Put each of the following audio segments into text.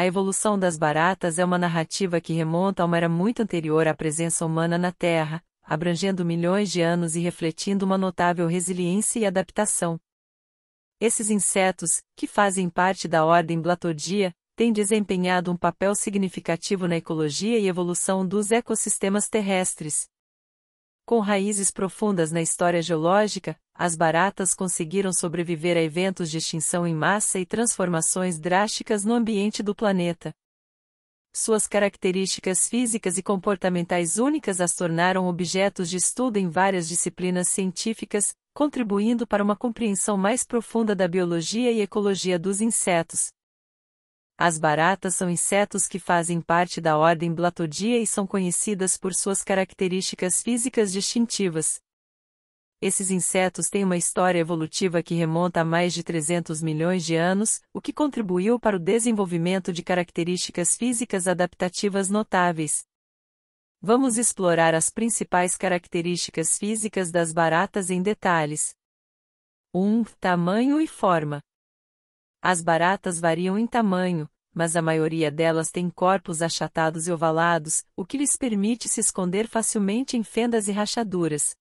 A evolução das baratas é uma narrativa que remonta a uma era muito anterior à presença humana na Terra, abrangendo milhões de anos e refletindo uma notável resiliência e adaptação. Esses insetos, que fazem parte da ordem Blatodia, têm desempenhado um papel significativo na ecologia e evolução dos ecossistemas terrestres, com raízes profundas na história geológica, as baratas conseguiram sobreviver a eventos de extinção em massa e transformações drásticas no ambiente do planeta. Suas características físicas e comportamentais únicas as tornaram objetos de estudo em várias disciplinas científicas, contribuindo para uma compreensão mais profunda da biologia e ecologia dos insetos, as baratas são insetos que fazem parte da ordem Blatodia e são conhecidas por suas características físicas distintivas. Esses insetos têm uma história evolutiva que remonta a mais de 300 milhões de anos, o que contribuiu para o desenvolvimento de características físicas adaptativas notáveis. Vamos explorar as principais características físicas das baratas em detalhes. 1. Um, tamanho e forma. As baratas variam em tamanho, mas a maioria delas tem corpos achatados e ovalados, o que lhes permite se esconder facilmente em fendas e rachaduras.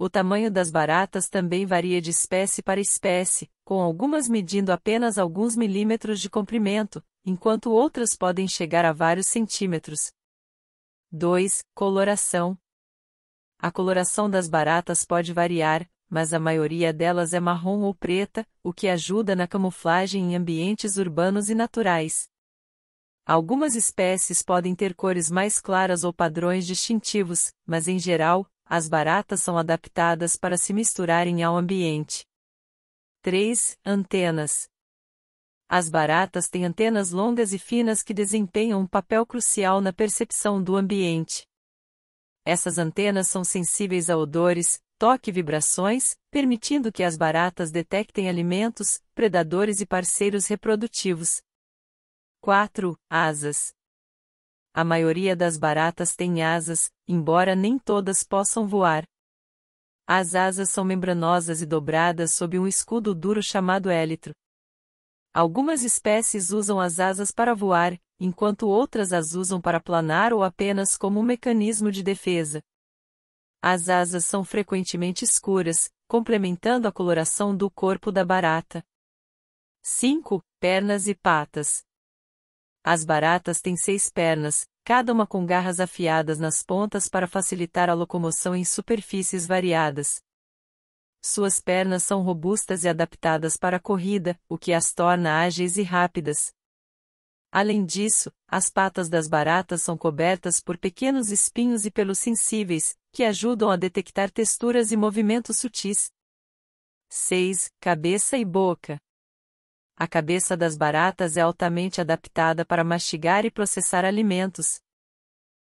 O tamanho das baratas também varia de espécie para espécie, com algumas medindo apenas alguns milímetros de comprimento, enquanto outras podem chegar a vários centímetros. 2. Coloração. A coloração das baratas pode variar, mas a maioria delas é marrom ou preta, o que ajuda na camuflagem em ambientes urbanos e naturais. Algumas espécies podem ter cores mais claras ou padrões distintivos, mas em geral, as baratas são adaptadas para se misturarem ao ambiente. 3. Antenas. As baratas têm antenas longas e finas que desempenham um papel crucial na percepção do ambiente. Essas antenas são sensíveis a odores, toque e vibrações, permitindo que as baratas detectem alimentos, predadores e parceiros reprodutivos. 4. Asas. A maioria das baratas tem asas, embora nem todas possam voar. As asas são membranosas e dobradas sob um escudo duro chamado élitro. Algumas espécies usam as asas para voar, enquanto outras as usam para planar ou apenas como um mecanismo de defesa. As asas são frequentemente escuras, complementando a coloração do corpo da barata. 5. Pernas e patas. As baratas têm seis pernas, cada uma com garras afiadas nas pontas para facilitar a locomoção em superfícies variadas. Suas pernas são robustas e adaptadas para a corrida, o que as torna ágeis e rápidas. Além disso, as patas das baratas são cobertas por pequenos espinhos e pelos sensíveis, que ajudam a detectar texturas e movimentos sutis. 6. Cabeça e boca. A cabeça das baratas é altamente adaptada para mastigar e processar alimentos.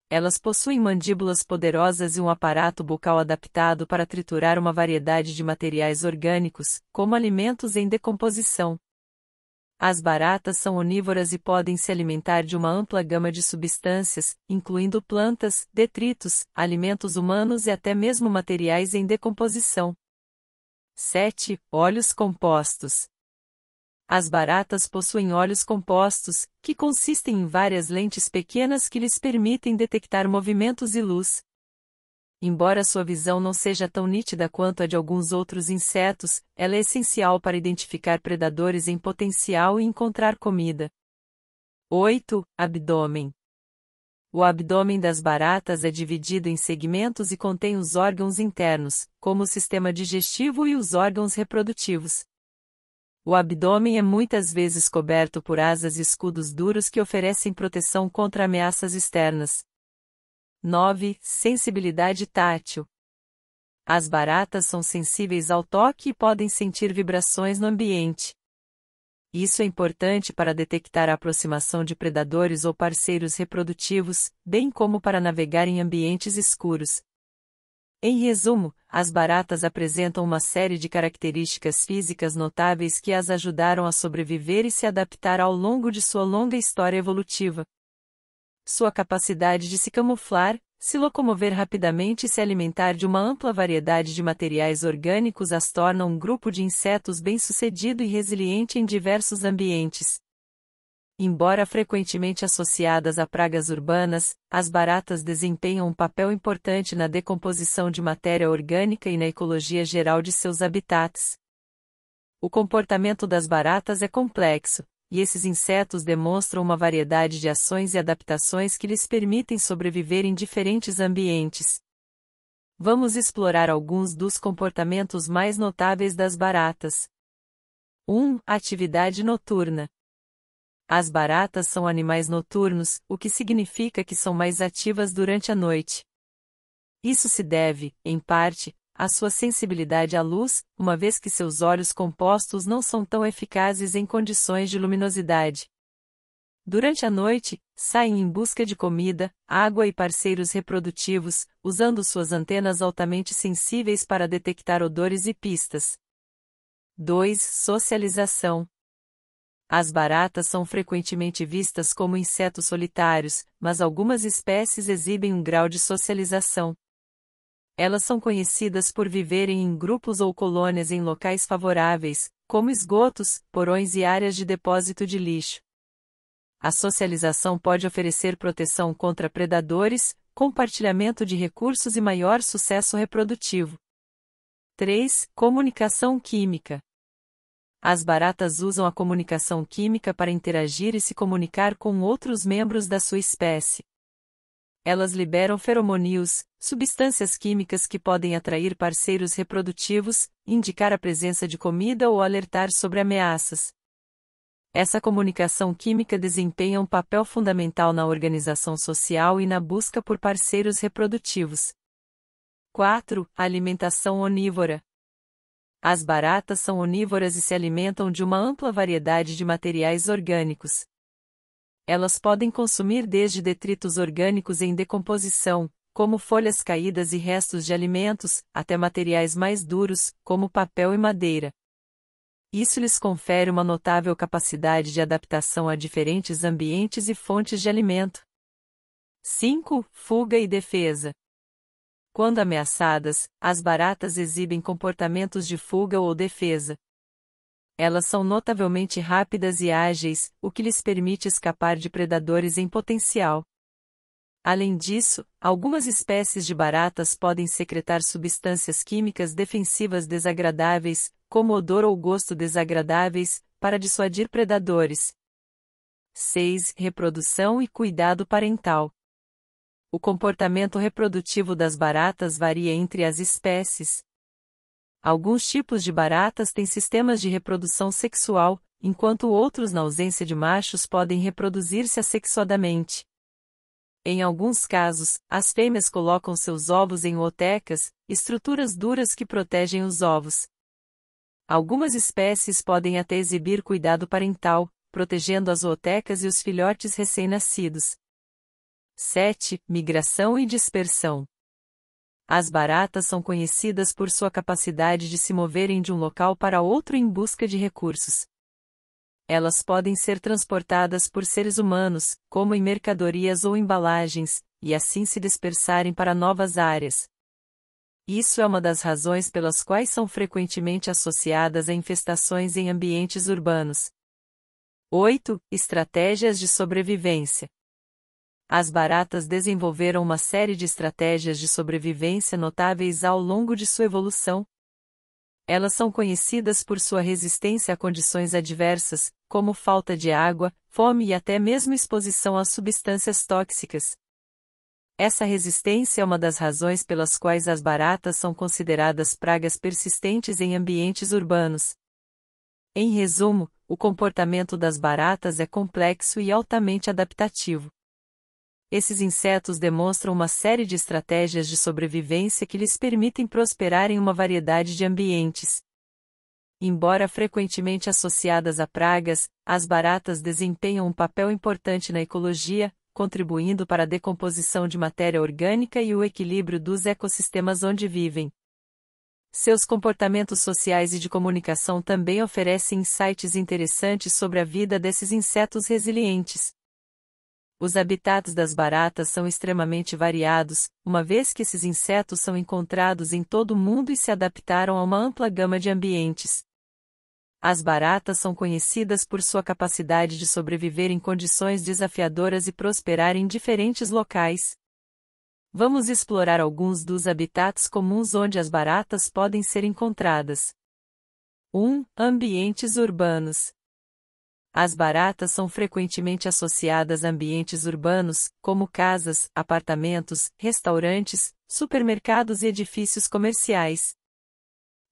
Elas possuem mandíbulas poderosas e um aparato bucal adaptado para triturar uma variedade de materiais orgânicos, como alimentos em decomposição. As baratas são onívoras e podem se alimentar de uma ampla gama de substâncias, incluindo plantas, detritos, alimentos humanos e até mesmo materiais em decomposição. 7. Óleos compostos. As baratas possuem óleos compostos, que consistem em várias lentes pequenas que lhes permitem detectar movimentos e luz, Embora sua visão não seja tão nítida quanto a de alguns outros insetos, ela é essencial para identificar predadores em potencial e encontrar comida. 8. Abdômen. O abdômen das baratas é dividido em segmentos e contém os órgãos internos, como o sistema digestivo e os órgãos reprodutivos. O abdômen é muitas vezes coberto por asas e escudos duros que oferecem proteção contra ameaças externas. 9. Sensibilidade tátil. As baratas são sensíveis ao toque e podem sentir vibrações no ambiente. Isso é importante para detectar a aproximação de predadores ou parceiros reprodutivos, bem como para navegar em ambientes escuros. Em resumo, as baratas apresentam uma série de características físicas notáveis que as ajudaram a sobreviver e se adaptar ao longo de sua longa história evolutiva. Sua capacidade de se camuflar, se locomover rapidamente e se alimentar de uma ampla variedade de materiais orgânicos as torna um grupo de insetos bem-sucedido e resiliente em diversos ambientes. Embora frequentemente associadas a pragas urbanas, as baratas desempenham um papel importante na decomposição de matéria orgânica e na ecologia geral de seus habitats. O comportamento das baratas é complexo, e esses insetos demonstram uma variedade de ações e adaptações que lhes permitem sobreviver em diferentes ambientes. Vamos explorar alguns dos comportamentos mais notáveis das baratas. 1. Atividade noturna. As baratas são animais noturnos, o que significa que são mais ativas durante a noite. Isso se deve, em parte, a sua sensibilidade à luz, uma vez que seus olhos compostos não são tão eficazes em condições de luminosidade. Durante a noite, saem em busca de comida, água e parceiros reprodutivos, usando suas antenas altamente sensíveis para detectar odores e pistas. 2. Socialização. As baratas são frequentemente vistas como insetos solitários, mas algumas espécies exibem um grau de socialização. Elas são conhecidas por viverem em grupos ou colônias em locais favoráveis, como esgotos, porões e áreas de depósito de lixo. A socialização pode oferecer proteção contra predadores, compartilhamento de recursos e maior sucesso reprodutivo. 3. Comunicação química. As baratas usam a comunicação química para interagir e se comunicar com outros membros da sua espécie. Elas liberam feromônios, substâncias químicas que podem atrair parceiros reprodutivos, indicar a presença de comida ou alertar sobre ameaças. Essa comunicação química desempenha um papel fundamental na organização social e na busca por parceiros reprodutivos. 4. Alimentação onívora. As baratas são onívoras e se alimentam de uma ampla variedade de materiais orgânicos. Elas podem consumir desde detritos orgânicos em decomposição, como folhas caídas e restos de alimentos, até materiais mais duros, como papel e madeira. Isso lhes confere uma notável capacidade de adaptação a diferentes ambientes e fontes de alimento. 5. Fuga e defesa. Quando ameaçadas, as baratas exibem comportamentos de fuga ou defesa. Elas são notavelmente rápidas e ágeis, o que lhes permite escapar de predadores em potencial. Além disso, algumas espécies de baratas podem secretar substâncias químicas defensivas desagradáveis, como odor ou gosto desagradáveis, para dissuadir predadores. 6. Reprodução e cuidado parental. O comportamento reprodutivo das baratas varia entre as espécies. Alguns tipos de baratas têm sistemas de reprodução sexual, enquanto outros, na ausência de machos, podem reproduzir-se assexuadamente. Em alguns casos, as fêmeas colocam seus ovos em otecas, estruturas duras que protegem os ovos. Algumas espécies podem até exibir cuidado parental, protegendo as otecas e os filhotes recém-nascidos. 7. Migração e dispersão. As baratas são conhecidas por sua capacidade de se moverem de um local para outro em busca de recursos. Elas podem ser transportadas por seres humanos, como em mercadorias ou embalagens, e assim se dispersarem para novas áreas. Isso é uma das razões pelas quais são frequentemente associadas a infestações em ambientes urbanos. 8. Estratégias de sobrevivência. As baratas desenvolveram uma série de estratégias de sobrevivência notáveis ao longo de sua evolução, elas são conhecidas por sua resistência a condições adversas, como falta de água, fome e até mesmo exposição a substâncias tóxicas. Essa resistência é uma das razões pelas quais as baratas são consideradas pragas persistentes em ambientes urbanos. Em resumo, o comportamento das baratas é complexo e altamente adaptativo esses insetos demonstram uma série de estratégias de sobrevivência que lhes permitem prosperar em uma variedade de ambientes. Embora frequentemente associadas a pragas, as baratas desempenham um papel importante na ecologia, contribuindo para a decomposição de matéria orgânica e o equilíbrio dos ecossistemas onde vivem. Seus comportamentos sociais e de comunicação também oferecem insights interessantes sobre a vida desses insetos resilientes. Os habitats das baratas são extremamente variados, uma vez que esses insetos são encontrados em todo o mundo e se adaptaram a uma ampla gama de ambientes. As baratas são conhecidas por sua capacidade de sobreviver em condições desafiadoras e prosperar em diferentes locais. Vamos explorar alguns dos habitats comuns onde as baratas podem ser encontradas. 1. Ambientes urbanos. As baratas são frequentemente associadas a ambientes urbanos, como casas, apartamentos, restaurantes, supermercados e edifícios comerciais.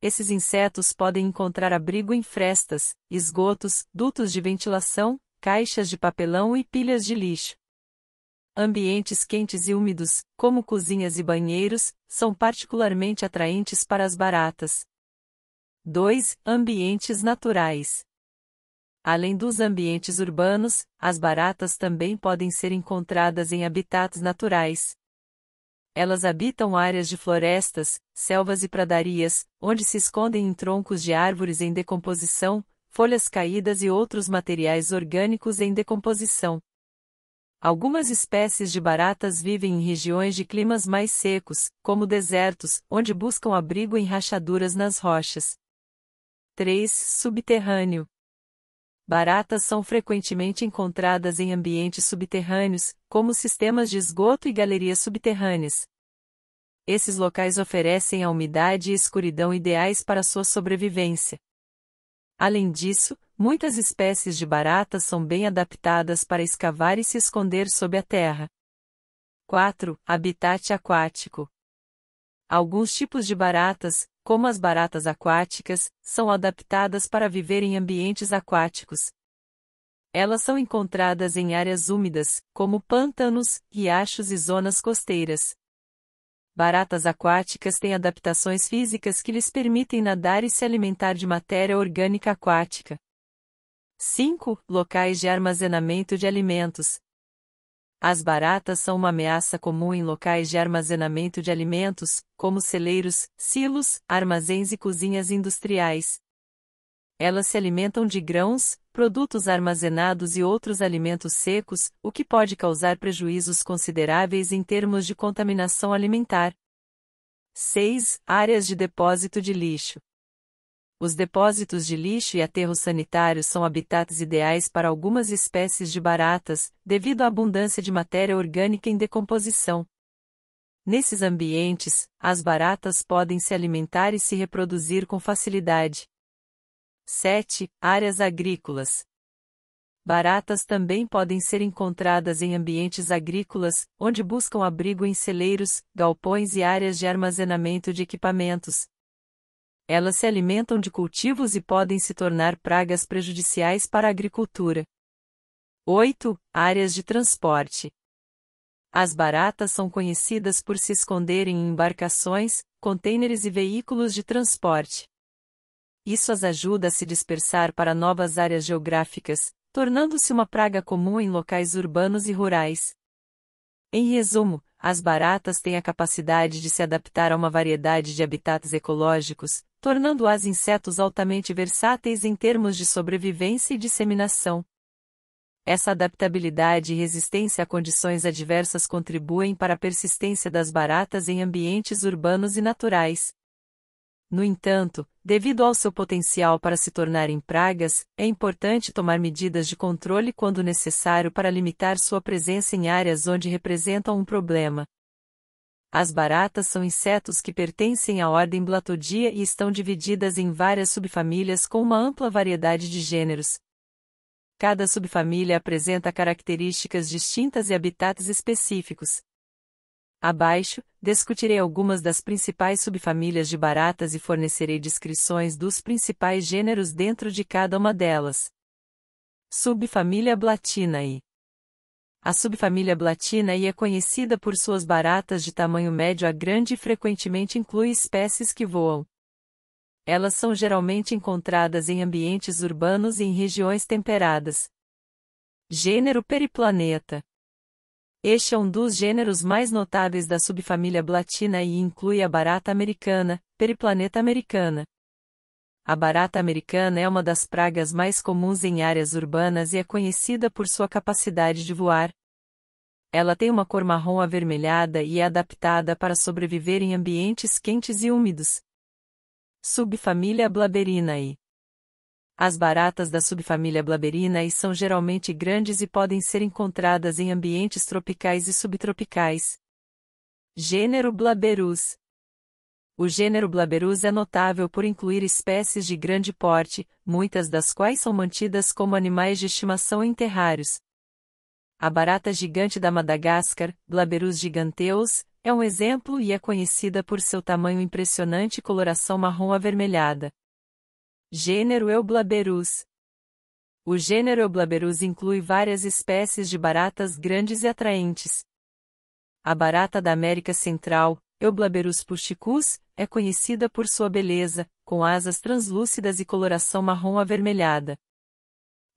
Esses insetos podem encontrar abrigo em frestas, esgotos, dutos de ventilação, caixas de papelão e pilhas de lixo. Ambientes quentes e úmidos, como cozinhas e banheiros, são particularmente atraentes para as baratas. 2. Ambientes naturais. Além dos ambientes urbanos, as baratas também podem ser encontradas em habitats naturais. Elas habitam áreas de florestas, selvas e pradarias, onde se escondem em troncos de árvores em decomposição, folhas caídas e outros materiais orgânicos em decomposição. Algumas espécies de baratas vivem em regiões de climas mais secos, como desertos, onde buscam abrigo em rachaduras nas rochas. 3. Subterrâneo Baratas são frequentemente encontradas em ambientes subterrâneos, como sistemas de esgoto e galerias subterrâneas. Esses locais oferecem a umidade e escuridão ideais para sua sobrevivência. Além disso, muitas espécies de baratas são bem adaptadas para escavar e se esconder sob a terra. 4. Habitat aquático. Alguns tipos de baratas, como as baratas aquáticas, são adaptadas para viver em ambientes aquáticos. Elas são encontradas em áreas úmidas, como pântanos, riachos e zonas costeiras. Baratas aquáticas têm adaptações físicas que lhes permitem nadar e se alimentar de matéria orgânica aquática. 5. Locais de armazenamento de alimentos. As baratas são uma ameaça comum em locais de armazenamento de alimentos, como celeiros, silos, armazéns e cozinhas industriais. Elas se alimentam de grãos, produtos armazenados e outros alimentos secos, o que pode causar prejuízos consideráveis em termos de contaminação alimentar. 6. Áreas de depósito de lixo. Os depósitos de lixo e aterros sanitários são habitats ideais para algumas espécies de baratas, devido à abundância de matéria orgânica em decomposição. Nesses ambientes, as baratas podem se alimentar e se reproduzir com facilidade. 7. Áreas agrícolas. Baratas também podem ser encontradas em ambientes agrícolas, onde buscam abrigo em celeiros, galpões e áreas de armazenamento de equipamentos, elas se alimentam de cultivos e podem se tornar pragas prejudiciais para a agricultura. 8. Áreas de transporte. As baratas são conhecidas por se esconderem em embarcações, contêineres e veículos de transporte. Isso as ajuda a se dispersar para novas áreas geográficas, tornando-se uma praga comum em locais urbanos e rurais. Em resumo, as baratas têm a capacidade de se adaptar a uma variedade de habitats ecológicos, tornando-as insetos altamente versáteis em termos de sobrevivência e disseminação. Essa adaptabilidade e resistência a condições adversas contribuem para a persistência das baratas em ambientes urbanos e naturais. No entanto, devido ao seu potencial para se tornarem pragas, é importante tomar medidas de controle quando necessário para limitar sua presença em áreas onde representam um problema. As baratas são insetos que pertencem à ordem Blatodia e estão divididas em várias subfamílias com uma ampla variedade de gêneros. Cada subfamília apresenta características distintas e habitats específicos. Abaixo, discutirei algumas das principais subfamílias de baratas e fornecerei descrições dos principais gêneros dentro de cada uma delas. Subfamília Blatinae a subfamília Blatinae é conhecida por suas baratas de tamanho médio a grande e frequentemente inclui espécies que voam. Elas são geralmente encontradas em ambientes urbanos e em regiões temperadas. Gênero Periplaneta Este é um dos gêneros mais notáveis da subfamília Blatina e inclui a barata americana, Periplaneta americana. A barata americana é uma das pragas mais comuns em áreas urbanas e é conhecida por sua capacidade de voar. Ela tem uma cor marrom avermelhada e é adaptada para sobreviver em ambientes quentes e úmidos. Subfamília Blaberinae As baratas da subfamília Blaberinae são geralmente grandes e podem ser encontradas em ambientes tropicais e subtropicais. Gênero Blaberus o gênero Blaberus é notável por incluir espécies de grande porte, muitas das quais são mantidas como animais de estimação em terrários. A barata gigante da Madagascar, Blaberus giganteus, é um exemplo e é conhecida por seu tamanho impressionante e coloração marrom avermelhada. Gênero Eublaberus é O gênero Eublaberus inclui várias espécies de baratas grandes e atraentes. A barata da América Central, Eublaberus pusticus, é conhecida por sua beleza, com asas translúcidas e coloração marrom avermelhada.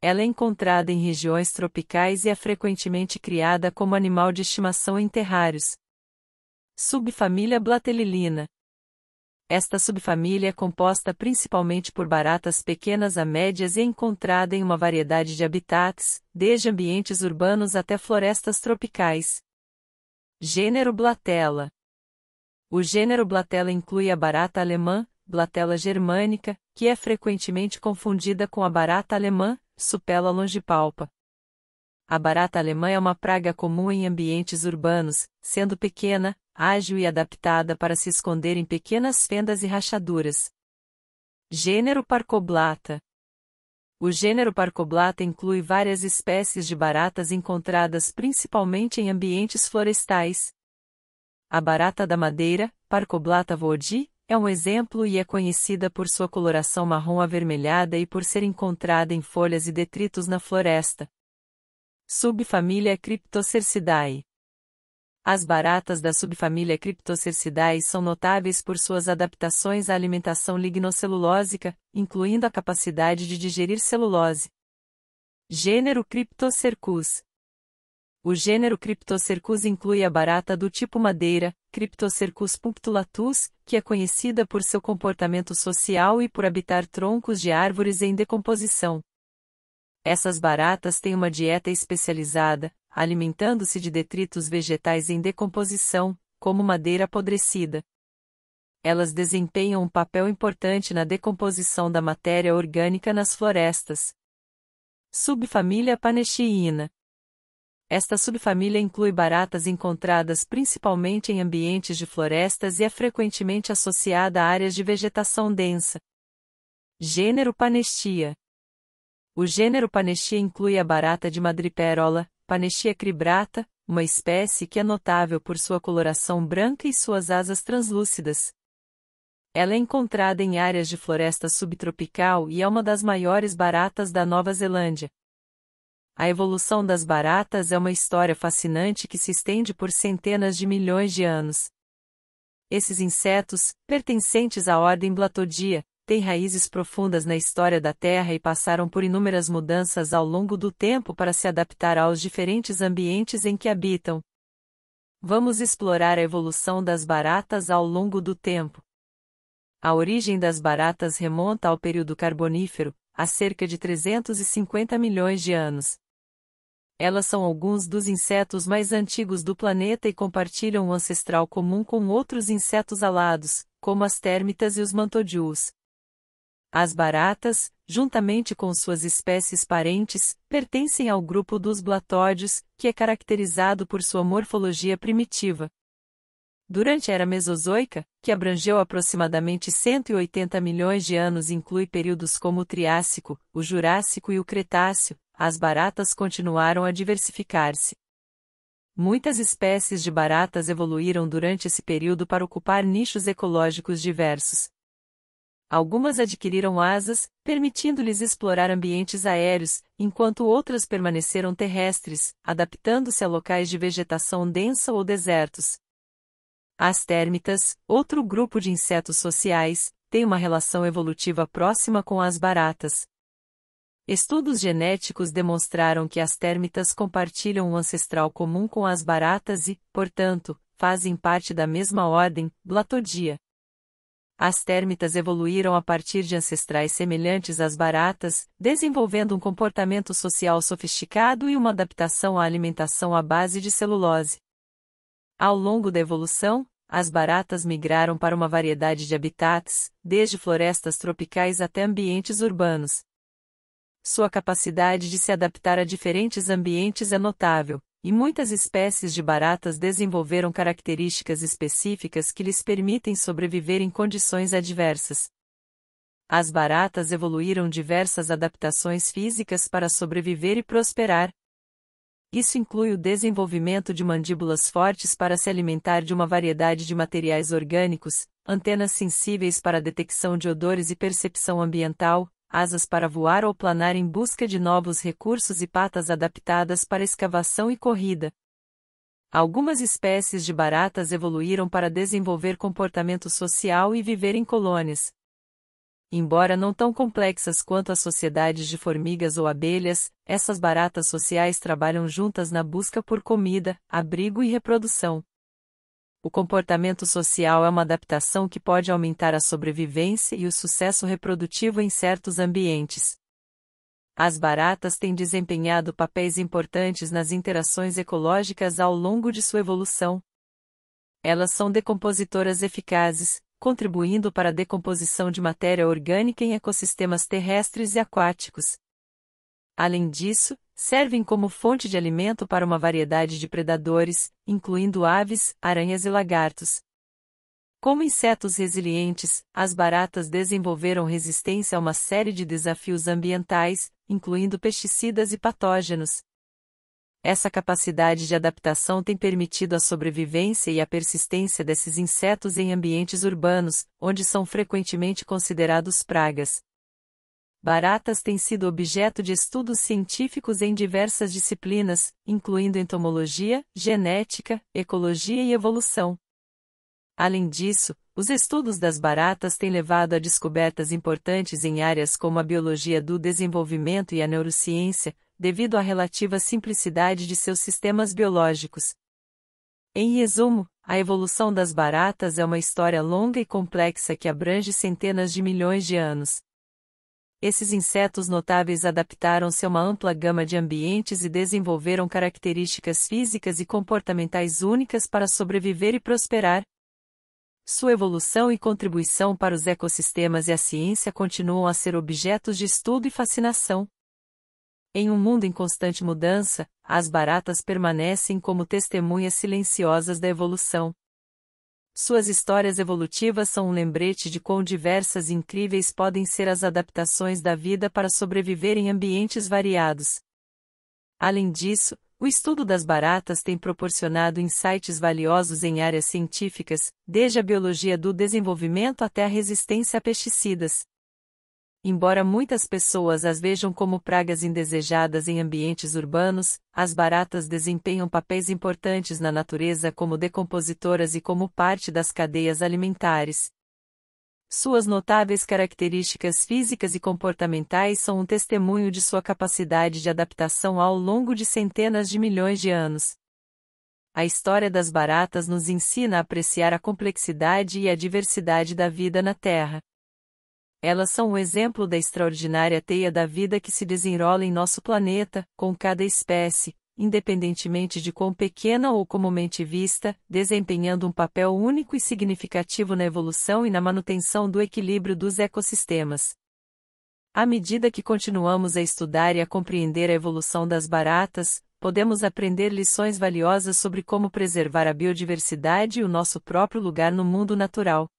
Ela é encontrada em regiões tropicais e é frequentemente criada como animal de estimação em terrários. Subfamília Blatelilina Esta subfamília é composta principalmente por baratas pequenas a médias e é encontrada em uma variedade de habitats, desde ambientes urbanos até florestas tropicais. Gênero Blatella. O gênero Blatella inclui a barata alemã, Blatella germânica, que é frequentemente confundida com a barata alemã, Supela longipalpa. A barata alemã é uma praga comum em ambientes urbanos, sendo pequena, ágil e adaptada para se esconder em pequenas fendas e rachaduras. Gênero Parcoblata O gênero Parcoblata inclui várias espécies de baratas encontradas principalmente em ambientes florestais, a barata da madeira, Parcoblata voodi, é um exemplo e é conhecida por sua coloração marrom avermelhada e por ser encontrada em folhas e detritos na floresta. Subfamília Cryptocercidae As baratas da subfamília Cryptocercidae são notáveis por suas adaptações à alimentação lignocelulósica, incluindo a capacidade de digerir celulose. Gênero Cryptocercus o gênero Cryptocercus inclui a barata do tipo madeira, Cryptocercus punctulatus, que é conhecida por seu comportamento social e por habitar troncos de árvores em decomposição. Essas baratas têm uma dieta especializada, alimentando-se de detritos vegetais em decomposição, como madeira apodrecida. Elas desempenham um papel importante na decomposição da matéria orgânica nas florestas. Subfamília Paneciina esta subfamília inclui baratas encontradas principalmente em ambientes de florestas e é frequentemente associada a áreas de vegetação densa. Gênero Panestia O gênero Panestia inclui a barata de madrepérola, Panestia cribrata, uma espécie que é notável por sua coloração branca e suas asas translúcidas. Ela é encontrada em áreas de floresta subtropical e é uma das maiores baratas da Nova Zelândia. A evolução das baratas é uma história fascinante que se estende por centenas de milhões de anos. Esses insetos, pertencentes à ordem Blatodia, têm raízes profundas na história da Terra e passaram por inúmeras mudanças ao longo do tempo para se adaptar aos diferentes ambientes em que habitam. Vamos explorar a evolução das baratas ao longo do tempo. A origem das baratas remonta ao período carbonífero, há cerca de 350 milhões de anos. Elas são alguns dos insetos mais antigos do planeta e compartilham um ancestral comum com outros insetos alados, como as térmitas e os mantodius. As baratas, juntamente com suas espécies parentes, pertencem ao grupo dos blatóides, que é caracterizado por sua morfologia primitiva. Durante a era Mesozoica, que abrangeu aproximadamente 180 milhões de anos e inclui períodos como o Triássico, o Jurássico e o Cretáceo, as baratas continuaram a diversificar-se. Muitas espécies de baratas evoluíram durante esse período para ocupar nichos ecológicos diversos. Algumas adquiriram asas, permitindo-lhes explorar ambientes aéreos, enquanto outras permaneceram terrestres, adaptando-se a locais de vegetação densa ou desertos. As térmitas, outro grupo de insetos sociais, tem uma relação evolutiva próxima com as baratas. Estudos genéticos demonstraram que as térmitas compartilham um ancestral comum com as baratas e, portanto, fazem parte da mesma ordem, Blatodia. As térmitas evoluíram a partir de ancestrais semelhantes às baratas, desenvolvendo um comportamento social sofisticado e uma adaptação à alimentação à base de celulose. Ao longo da evolução, as baratas migraram para uma variedade de habitats, desde florestas tropicais até ambientes urbanos. Sua capacidade de se adaptar a diferentes ambientes é notável, e muitas espécies de baratas desenvolveram características específicas que lhes permitem sobreviver em condições adversas. As baratas evoluíram diversas adaptações físicas para sobreviver e prosperar. Isso inclui o desenvolvimento de mandíbulas fortes para se alimentar de uma variedade de materiais orgânicos, antenas sensíveis para a detecção de odores e percepção ambiental, asas para voar ou planar em busca de novos recursos e patas adaptadas para escavação e corrida. Algumas espécies de baratas evoluíram para desenvolver comportamento social e viver em colônias. Embora não tão complexas quanto as sociedades de formigas ou abelhas, essas baratas sociais trabalham juntas na busca por comida, abrigo e reprodução. O comportamento social é uma adaptação que pode aumentar a sobrevivência e o sucesso reprodutivo em certos ambientes. As baratas têm desempenhado papéis importantes nas interações ecológicas ao longo de sua evolução. Elas são decompositoras eficazes, contribuindo para a decomposição de matéria orgânica em ecossistemas terrestres e aquáticos. Além disso, servem como fonte de alimento para uma variedade de predadores, incluindo aves, aranhas e lagartos. Como insetos resilientes, as baratas desenvolveram resistência a uma série de desafios ambientais, incluindo pesticidas e patógenos. Essa capacidade de adaptação tem permitido a sobrevivência e a persistência desses insetos em ambientes urbanos, onde são frequentemente considerados pragas. Baratas têm sido objeto de estudos científicos em diversas disciplinas, incluindo entomologia, genética, ecologia e evolução. Além disso, os estudos das baratas têm levado a descobertas importantes em áreas como a biologia do desenvolvimento e a neurociência, devido à relativa simplicidade de seus sistemas biológicos. Em resumo, a evolução das baratas é uma história longa e complexa que abrange centenas de milhões de anos. Esses insetos notáveis adaptaram-se a uma ampla gama de ambientes e desenvolveram características físicas e comportamentais únicas para sobreviver e prosperar. Sua evolução e contribuição para os ecossistemas e a ciência continuam a ser objetos de estudo e fascinação. Em um mundo em constante mudança, as baratas permanecem como testemunhas silenciosas da evolução. Suas histórias evolutivas são um lembrete de quão diversas e incríveis podem ser as adaptações da vida para sobreviver em ambientes variados. Além disso, o estudo das baratas tem proporcionado insights valiosos em áreas científicas, desde a biologia do desenvolvimento até a resistência a pesticidas. Embora muitas pessoas as vejam como pragas indesejadas em ambientes urbanos, as baratas desempenham papéis importantes na natureza como decompositoras e como parte das cadeias alimentares. Suas notáveis características físicas e comportamentais são um testemunho de sua capacidade de adaptação ao longo de centenas de milhões de anos. A história das baratas nos ensina a apreciar a complexidade e a diversidade da vida na Terra. Elas são o exemplo da extraordinária teia da vida que se desenrola em nosso planeta, com cada espécie, independentemente de quão pequena ou comumente vista, desempenhando um papel único e significativo na evolução e na manutenção do equilíbrio dos ecossistemas. À medida que continuamos a estudar e a compreender a evolução das baratas, podemos aprender lições valiosas sobre como preservar a biodiversidade e o nosso próprio lugar no mundo natural.